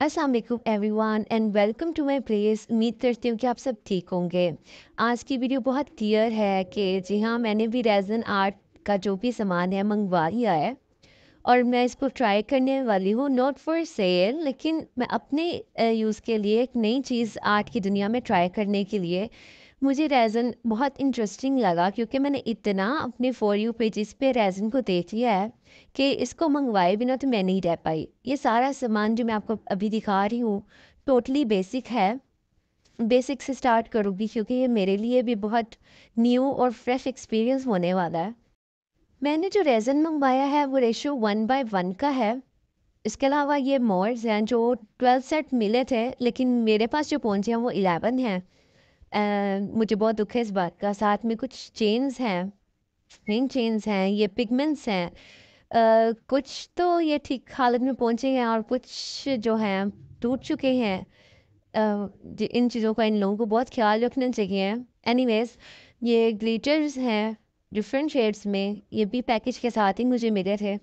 Aslam everyone and welcome to my place उम्मीद करती हूँ कि आप सब ठीक होंगे आज की वीडियो बहुत क्लियर है कि जी हाँ मैंने भी रेजन आर्ट का जो भी सामान है मंगवा लिया है और मैं इसको ट्राई करने वाली हूँ नॉट फॉर सेल लेकिन मैं अपने यूज़ के लिए एक नई चीज़ आर्ट की दुनिया में ट्राई करने के लिए मुझे रेज़न बहुत इंटरेस्टिंग लगा क्योंकि मैंने इतना अपने फॉर यू पेजेस पे रेज़न को देख लिया है कि इसको मंगवाए बिना तो मैं नहीं रह पाई ये सारा सामान जो मैं आपको अभी दिखा रही हूँ टोटली बेसिक है बेसिक से स्टार्ट करूँगी क्योंकि ये मेरे लिए भी बहुत न्यू और फ्रेश एक्सपीरियंस होने वाला है मैंने जो रेज़न मंगवाया है वो रेशो वन बाय वन का है इसके अलावा ये मोर्स हैं जो ट्वेल्व सेट मिले थे लेकिन मेरे पास जो पहुँचे हैं वो इलेवन हैं मुझे बहुत दुख है इस बात का साथ में कुछ चेन्स हैं रिंग चेन्स हैं ये पिगमेंट्स हैं कुछ तो ये ठीक हालत में पहुँचे हैं और कुछ जो हैं टूट चुके हैं इन चीज़ों का इन लोगों को बहुत ख्याल रखना चाहिए एनी ये ग्लीटर्स हैं डिफरेंट शेड्स में ये भी पैकेज के साथ ही मुझे मिले थे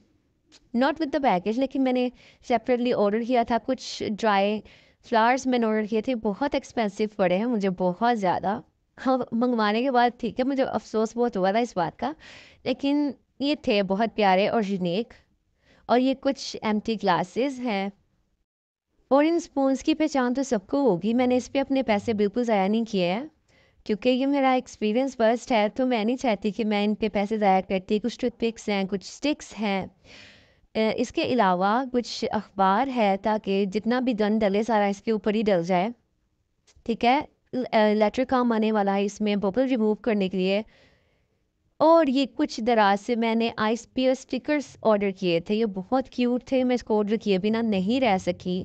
नॉट विद द पैकेज लेकिन मैंने सेपरेटली ऑर्डर किया था कुछ ड्राई फ्लावर्स मैंने ऑर्डर किए थे बहुत एक्सपेंसिव पड़े हैं मुझे बहुत ज़्यादा हाँ मंगवाने के बाद ठीक है मुझे अफसोस बहुत हुआ था इस बात का लेकिन ये थे बहुत प्यारे और यूनिक और ये कुछ एम ग्लासेस हैं और इन स्पून्स की पहचान तो सबको होगी मैंने इस पर अपने पैसे बिल्कुल ज़ाया नहीं किए हैं क्योंकि ये मेरा एक्सपीरियंस फर्स्ट है तो मैं नहीं चाहती कि मैं इन पे पैसे ज़ाया करती कुछ टूथपिक्स हैं कुछ स्टिक्स हैं इसके अलावा कुछ अखबार है ताकि जितना भी गन डले सारा इसके ऊपर ही डल जाए ठीक है लेटर काम आने वाला है इसमें बबल रिमूव करने के लिए और ये कुछ दराज से मैंने आइस पी स्टिकर्स ऑर्डर किए थे ये बहुत क्यूट थे मैं इसको ऑर्डर किए बिना नहीं रह सकी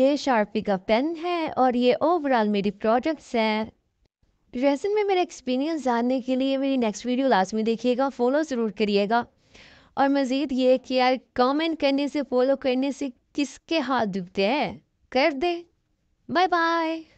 ये शार्पी का पेन है और ये ओवरऑल मेरी प्रोडक्ट्स हैं रेजन में मेरा एक्सपीरियंस जानने के लिए मेरी नेक्स्ट वीडियो लाजमी देखिएगा फॉलो ज़रूर करिएगा और मज़ीद ये कि यार कमेंट करने से फॉलो करने से किसके हाथ दुखते हैं कर दे बाय बाय